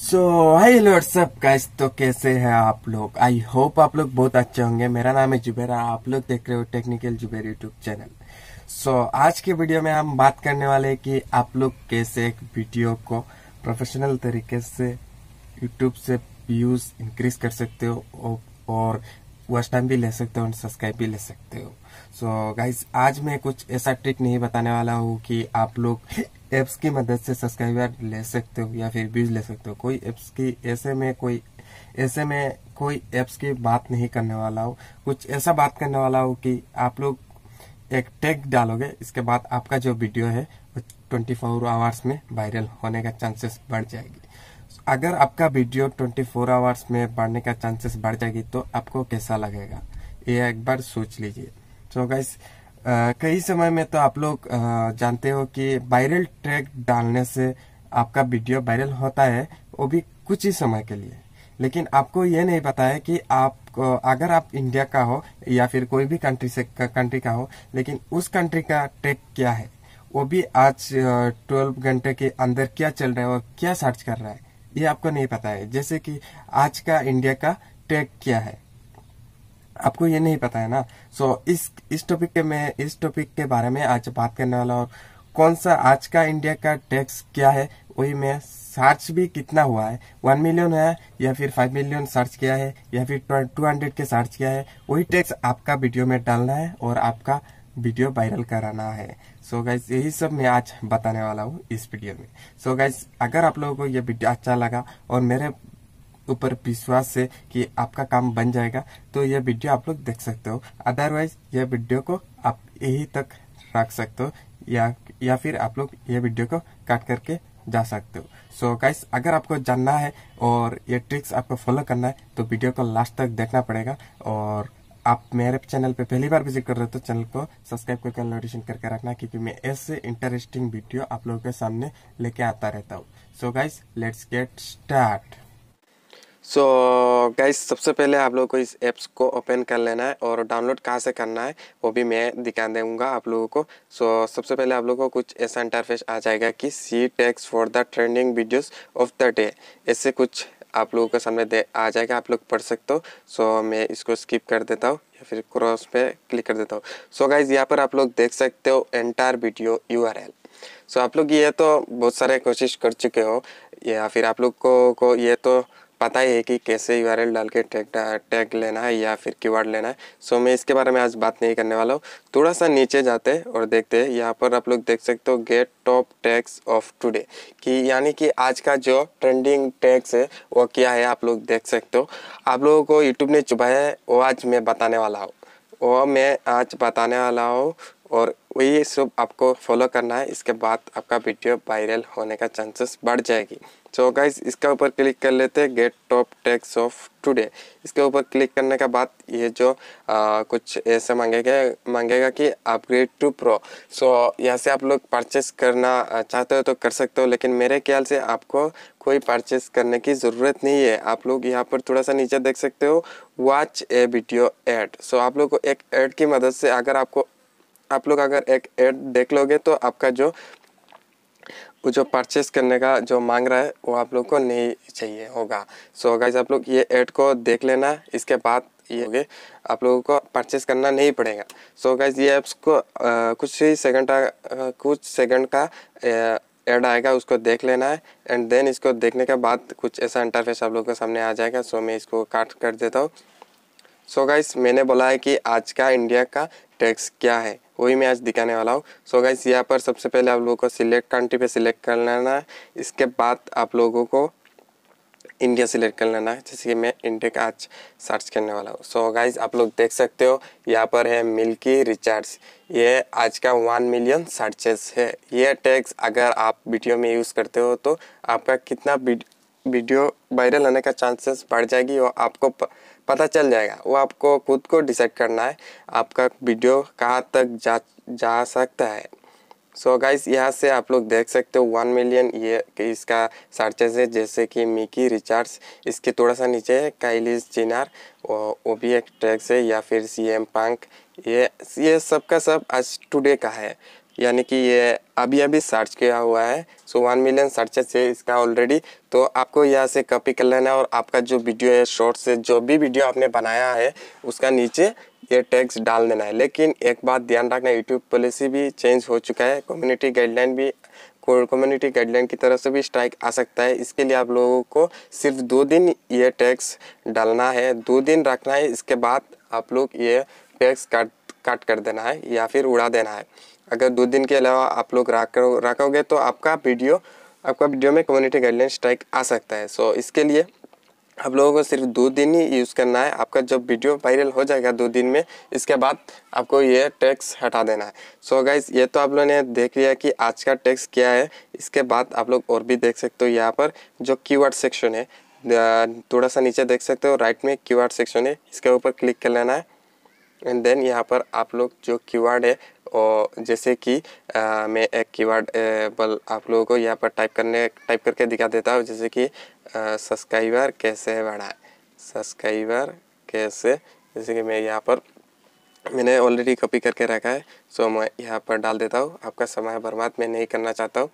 सो high सब guys तो कैसे हैं आप लोग आई होप आप लोग बहुत अच्छे होंगे मेरा नाम है जुबेरा आप लोग देख रहे हो technical Zuber YouTube channel so आज के वीडियो में हम बात करने वाले हैं कि आप लोग कैसे एक वीडियो को प्रोफेशनल तरीके से यूट्यूब से व्यूज इंक्रीज कर सकते हो और वॉच टाइम भी ले सकते हो और सब्सक्राइब भी ले सकते हो सो so, गाइस आज मैं कुछ ऐसा ट्रिक नहीं बताने वाला हूँ कि आप लोग एप्स की मदद से सब्सक्राइबर ले सकते हो या फिर व्यूज ले सकते हो कोई एप्स की ऐसे में कोई ऐसे में कोई एप्स की बात नहीं करने वाला हो कुछ ऐसा बात करने वाला हो कि आप लोग एक टैग डालोगे इसके बाद आपका जो वीडियो है वो ट्वेंटी फोर आवर्स में वायरल होने का चांसेस बढ़ जाएगी अगर आपका वीडियो 24 आवर्स में बढ़ने का चांसेस बढ़ जाएगी तो आपको कैसा लगेगा ये एक बार सोच लीजिए तो गाइस कई समय में तो आप लोग जानते हो कि वायरल ट्रैक डालने से आपका वीडियो वायरल होता है वो भी कुछ ही समय के लिए लेकिन आपको ये नहीं पता है कि आप अगर आप इंडिया का हो या फिर कोई भी कंट्री से कंट्री का हो लेकिन उस कंट्री का ट्रैक क्या है वो भी आज ट्वेल्व घंटे के अंदर क्या चल रहा है और क्या सर्च कर रहा है ये आपको नहीं पता है जैसे कि आज का इंडिया का ट्रैक क्या है आपको ये नहीं पता है ना सो so, इस इस टॉपिक के मैं इस टॉपिक के बारे में आज बात करने वाला हूँ कौन सा आज का इंडिया का टैक्स क्या है वही मैं सर्च भी कितना हुआ है वन मिलियन है या फिर फाइव मिलियन सर्च किया है या फिर टू हंड्रेड के सर्च किया है वही टैक्स आपका वीडियो में डालना है और आपका वीडियो वायरल कराना है सो so गाइज यही सब मैं आज बताने वाला हूँ इस वीडियो में सो so गाइज अगर आप लोगों को ये वीडियो अच्छा लगा और मेरे ऊपर विश्वास है कि आपका काम बन जाएगा तो यह वीडियो आप लोग देख सकते हो अदरवाइज यह वीडियो को आप यही तक रख सकते हो या या फिर आप लोग यह वीडियो को काट करके जा सकते हो सो so गाइस अगर आपको जानना है और ये ट्रिक्स आपको फॉलो करना है तो वीडियो को लास्ट तक देखना पड़ेगा और आप मेरे चैनल पे पहली बार विजिट कर रहे हो तो चैनल को सब्सक्राइब करके नोटिफिकेशन करके रखना क्योंकि मैं ऐसे इंटरेस्टिंग वीडियो आप लोगों के सामने लेके आता रहता हूँ so guys let's get start so so, guys सबसे पहले आप लोगों को इस ऐप्स को ओपन कर लेना है और डाउनलोड कहाँ से करना है वो भी मैं दिखा दूंगा आप लोगों को सो so, सबसे पहले आप लोगों को कुछ ऐसा इंटरफेस आ जाएगा कि see tags for the trending videos of the day ऐसे कुछ आप लोगों के सामने दे आ जाएगा आप लोग पढ़ सकते हो सो so, मैं इसको स्किप कर देता हूँ या फिर क्रॉस पे क्लिक कर देता हूँ सो गाइज यहाँ पर आप लोग देख सकते हो एंटायर वीडियो यू सो आप लोग ये तो बहुत सारे कोशिश कर चुके हो या फिर आप लोग को, को ये तो पता ही है कि कैसे यू डाल के टैग टैग लेना है या फिर कीवर्ड लेना है सो मैं इसके बारे में आज बात नहीं करने वाला हूँ थोड़ा सा नीचे जाते हैं और देखते हैं यहाँ पर आप लोग देख सकते हो get top tags of today कि यानी कि आज का जो ट्रेंडिंग टैक्स है वो क्या है आप लोग देख सकते हो आप लोगों को यूट्यूब ने चुपाया है वो आज मैं बताने वाला हूँ वो मैं आज बताने वाला हूँ और वही सब आपको फॉलो करना है इसके बाद आपका वीडियो वायरल होने का चांसेस बढ़ जाएगी सो so गाइज इसके ऊपर क्लिक कर लेते हैं get top tags of today इसके ऊपर क्लिक करने के बाद ये जो आ, कुछ ऐसे मांगेगा मांगेगा कि अपग्रेड टू प्रो सो यहाँ से आप लोग परचेस करना चाहते हो तो कर सकते हो लेकिन मेरे ख्याल से आपको कोई परचेस करने की ज़रूरत नहीं है आप लोग यहाँ पर थोड़ा सा नीचे देख सकते हो watch a video ad so आप लोग को एक एड की मदद से अगर आपको आप लोग अगर एक ऐड देख लोगे तो आपका जो वो जो परचेस करने का जो मांग रहा है वो आप लोग को नहीं चाहिए होगा सो so गाइज आप लोग ये ऐड को देख लेना इसके बाद ये होगे आप लोगों को परचेस करना नहीं पड़ेगा सो so गाइज ये ऐप्स को आ, कुछ ही सेकंड कुछ सेकंड का ऐड आएगा उसको देख लेना है एंड देन इसको देखने के बाद कुछ ऐसा इंटरफेस आप लोग के सामने आ जाएगा सो so मैं इसको काट कर देता हूँ सो so मैंने बोला है कि आज का इंडिया का टैक्स क्या है वही मैं आज दिखाने वाला हूँ सो गाइज यहाँ पर सबसे पहले आप लोगों को सिलेक्ट कंट्री पे सिलेक्ट कर लेना है इसके बाद आप लोगों को इंडिया सिलेक्ट कर लेना है जैसे कि मैं इंडिया आज सर्च करने वाला हूँ सो गाइज आप लोग देख सकते हो यहाँ पर है मिल्की रिचार्ज ये आज का वन मिलियन सर्चेस है ये टैक्स अगर आप वीडियो में यूज़ करते हो तो आपका कितना वीडियो वायरल होने का चांसेस बढ़ जाएगी और आपको प, पता चल जाएगा वो आपको खुद को डिसाइड करना है आपका वीडियो कहाँ तक जा जा सकता है सो so गाइस यहाँ से आप लोग देख सकते हो वन मिलियन ये इसका सर्चेज है जैसे कि मिकी रिचार्ड्स इसके थोड़ा सा नीचे है काइलिस चिनार और वो भी एक ट्रैक्स है या फिर सी एम पंक ये ये सब का सब आज टुडे का है यानी कि ये अभी अभी सर्च किया हुआ है सो वन मिलियन सर्चेस है इसका ऑलरेडी तो आपको यहाँ से कॉपी कर लेना है और आपका जो वीडियो है शॉर्ट से जो भी वीडियो आपने बनाया है उसका नीचे ये टैक्स डाल देना है लेकिन एक बात ध्यान रखना यूट्यूब पॉलिसी भी चेंज हो चुका है कम्युनिटी गाइडलाइन भी कम्युनिटी गाइडलाइन की तरफ से भी स्ट्राइक आ सकता है इसके लिए आप लोगों को सिर्फ दो दिन ये टैक्स डालना है दो दिन रखना है इसके बाद आप लोग ये टैक्स काट काट कर देना है या फिर उड़ा देना है अगर दो दिन के अलावा आप लोग रखो रखोगे तो आपका वीडियो आपका वीडियो में कम्युनिटी गाइडलाइन स्ट्राइक आ सकता है सो so, इसके लिए आप लोगों को सिर्फ दो दिन ही यूज़ करना है आपका जब वीडियो वायरल हो जाएगा दो दिन में इसके बाद आपको ये टैक्स हटा देना है सो so गाइज ये तो आप लोगों ने देख लिया कि आज का टैक्स क्या है इसके बाद आप लोग और भी देख सकते हो यहाँ पर जो क्यू सेक्शन है थोड़ा सा नीचे देख सकते हो राइट में क्यू सेक्शन है इसके ऊपर क्लिक कर लेना है एंड देन यहाँ पर आप लोग जो क्यू है और जैसे कि मैं एक कीवर्ड बल आप लोगों को यहाँ पर टाइप करने टाइप करके दिखा देता हूँ जैसे कि सब्सक्राइबर कैसे बढ़ाए सब्सक्राइबर कैसे जैसे कि मैं यहाँ पर मैंने ऑलरेडी कॉपी करके रखा है सो मैं यहाँ पर डाल देता हूँ आपका समय बर्बाद मैं नहीं करना चाहता हूँ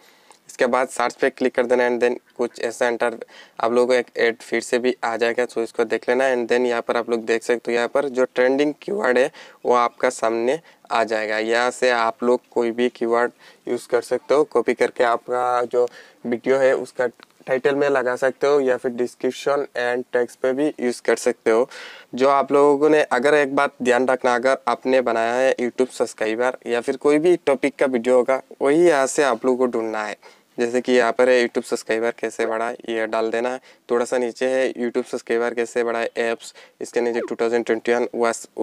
इसके बाद सर्च पे क्लिक कर देना एंड देन कुछ ऐसा एंटर आप लोगों को एक एड फिर से भी आ जाएगा तो इसको देख लेना एंड देन यहाँ पर आप लोग देख सकते हो यहाँ पर जो ट्रेंडिंग कीवर्ड है वो आपका सामने आ जाएगा यहाँ से आप लोग कोई भी कीवर्ड यूज़ कर सकते हो कॉपी करके आपका जो वीडियो है उसका टाइटल में लगा सकते हो या फिर डिस्क्रिप्शन एंड टैक्स पे भी यूज़ कर सकते हो जो आप लोगों ने अगर एक बात ध्यान रखना अगर आपने बनाया है यूट्यूब सब्सक्राइबर या फिर कोई भी टॉपिक का वीडियो होगा वही यहाँ से आप लोगों को ढूंढना है जैसे कि यहाँ पर है यूट्यूब सब्सक्राइबर कैसे बढ़ाए ये डाल देना है थोड़ा सा नीचे है यूट्यूब सब्सक्राइबर कैसे बढ़ाए ऐप्स इसके नीचे two thousand twenty one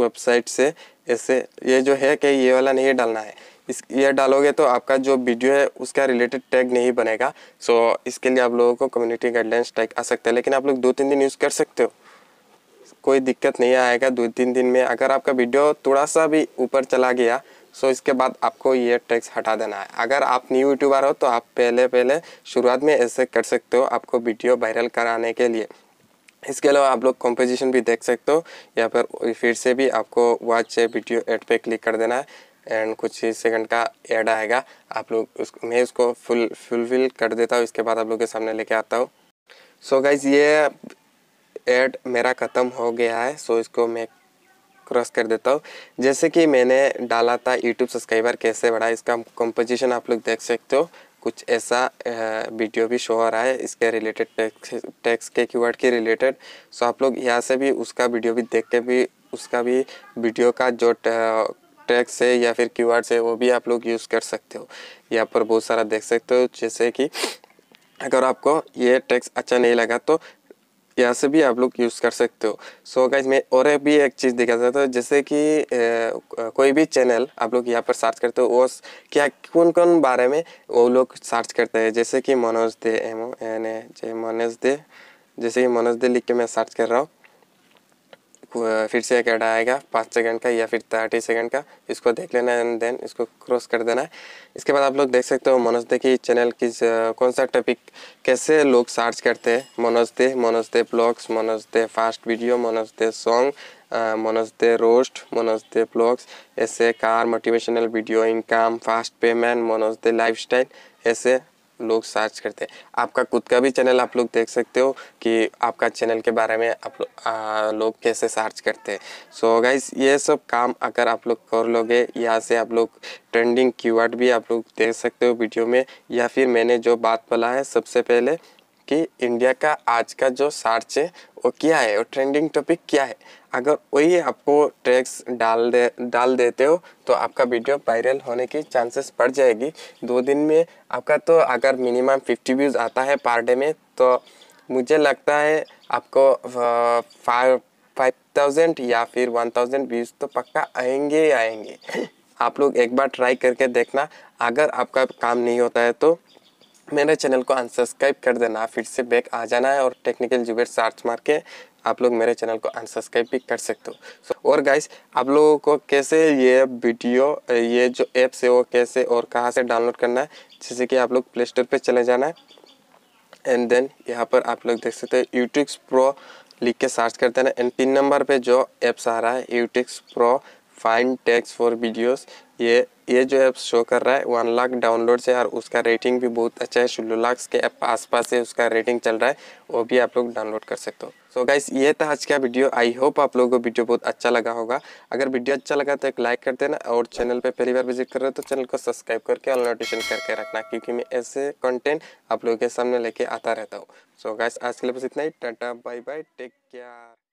website से ऐसे ये जो है कि ये वाला नहीं डालना है इस ये डालोगे तो आपका जो वीडियो है उसका रिलेटेड टैग नहीं बनेगा सो इसके लिए आप लोगों को कम्युनिटी गाइडलाइंस टैग आ सकता है लेकिन आप लोग दो तीन दिन यूज़ कर सकते हो कोई दिक्कत नहीं आएगा दो तीन दिन में अगर आपका वीडियो थोड़ा सा भी ऊपर चला गया सो इसके बाद आपको ये टैक्स हटा देना है अगर आप न्यू यूट्यूबर हो तो आप पहले पहले शुरुआत में ऐसे कर सकते हो आपको वीडियो वायरल कराने के लिए इसके अलावा आप लोग कंपोजिशन भी देख सकते हो या फिर फिर से भी आपको वॉच वीडियो एड पे क्लिक कर देना है एंड कुछ ही सेकंड का ऐड आएगा आप लोग उस मैं उसको फुल फुलफिल कर देता हूँ इसके बाद आप लोग के सामने लेके आता हूँ सो गाइज ये ऐड मेरा ख़त्म हो गया है सो so इसको मैं क्रॉस कर देता हूँ जैसे कि मैंने डाला था यूट्यूब सब्सक्राइबर कैसे बढ़ा इसका कंपोजिशन आप लोग देख सकते हो कुछ ऐसा वीडियो भी शो हो रहा है इसके रिलेटेड टैक्स टैक्स के कीवर्ड के रिलेटेड सो आप लोग यहाँ से भी उसका वीडियो भी देख के भी उसका भी वीडियो का जो टैक्स है या फिर कीवर्ड्स है वो भी आप लोग यूज़ कर सकते हो यहाँ पर बहुत सारा देख सकते हो जैसे कि अगर आपको ये टैक्स अच्छा नहीं लगा तो यहाँ से भी आप लोग यूज़ कर सकते हो सो so गाइज मैं और भी एक चीज़ दिखा सकता हूँ जैसे कि ए, कोई भी चैनल आप लोग यहाँ पर सर्च करते हो वो क्या कौन कौन बारे में वो लोग सर्च करते हैं जैसे कि Manoj Dey M O N A J Manoj Dey जैसे कि मनोज दे लिख के मैं सर्च कर रहा हूँ फिर से एक एड आएगा पाँच सेकंड का या फिर थर्टी सेकंड का इसको देख लेना एंड देन इसको क्रॉस कर देना है इसके बाद आप लोग देख सकते हो मनोज दे की चैनल किस कौन सा टॉपिक कैसे लोग सर्च करते हैं Manoj Dey Manoj Dey blogs Manoj Dey fast video Manoj Dey song Manoj Dey roast Manoj Dey blogs ऐसे car motivational video income fast payment Manoj Dey lifestyle ऐसे लोग सर्च करते हैं आपका खुद का भी चैनल आप लोग देख सकते हो कि आपका चैनल के बारे में आप लो, आ, लोग कैसे सर्च करते हैं सो so ये सब काम अगर आप लोग कर लोगे यहाँ से आप लोग ट्रेंडिंग कीवर्ड भी आप लोग देख सकते हो वीडियो में या फिर मैंने जो बात बोला है सबसे पहले कि इंडिया का आज का जो सर्च है वो क्या है और ट्रेंडिंग टॉपिक क्या है अगर वही आपको ट्रैक्स डाल दे डाल देते हो तो आपका वीडियो वायरल होने की चांसेस बढ़ जाएगी दो दिन में आपका तो अगर मिनिमम फिफ्टी व्यूज़ आता है पर डे में तो मुझे लगता है आपको फाइव फाइव थाउजेंड या फिर वन थाउजेंड व्यूज़ तो पक्का आएंगे ही आएंगे आप लोग एक बार ट्राई करके देखना अगर आपका काम नहीं होता है तो मेरे चैनल को अनसब्सक्राइब कर देना फिर से बैक आ जाना है और टेक्निकल जुबेर सर्च मार के आप लोग मेरे चैनल को अनसब्सक्राइब भी कर सकते हो so, और गाइस आप लोगों को कैसे ये वीडियो ये जो ऐप्स है वो कैसे और कहाँ से डाउनलोड करना है जैसे कि आप लोग प्ले स्टोर पर चले जाना है एंड देन यहाँ पर आप लोग देख सकते हैं यूट्यूक्स प्रो लिख के सर्च कर देना एंड पिन नंबर पे जो ऐप्स आ रहा है यूट्यूक्स pro find tags for videos ये ये जो ऐप शो कर रहा है वन लाख डाउनलोड से और उसका रेटिंग भी बहुत अच्छा है सोलह लाख के आसपास से उसका रेटिंग चल रहा है वो भी आप लोग डाउनलोड कर सकते हो सो so गाइस ये था आज का वीडियो आई होप आप लोगों को वीडियो बहुत अच्छा लगा होगा अगर वीडियो अच्छा लगा तो एक लाइक कर देना और चैनल पे पहली बार विजिट कर रहे हो तो चैनल को सब्सक्राइब करके और नोटिफिकेशन करके रखना क्योंकि मैं ऐसे कंटेंट आप लोगों के सामने लेके आता रहता हूँ सो गाइस आज के लिए बस इतना ही ta-ta bye bye take care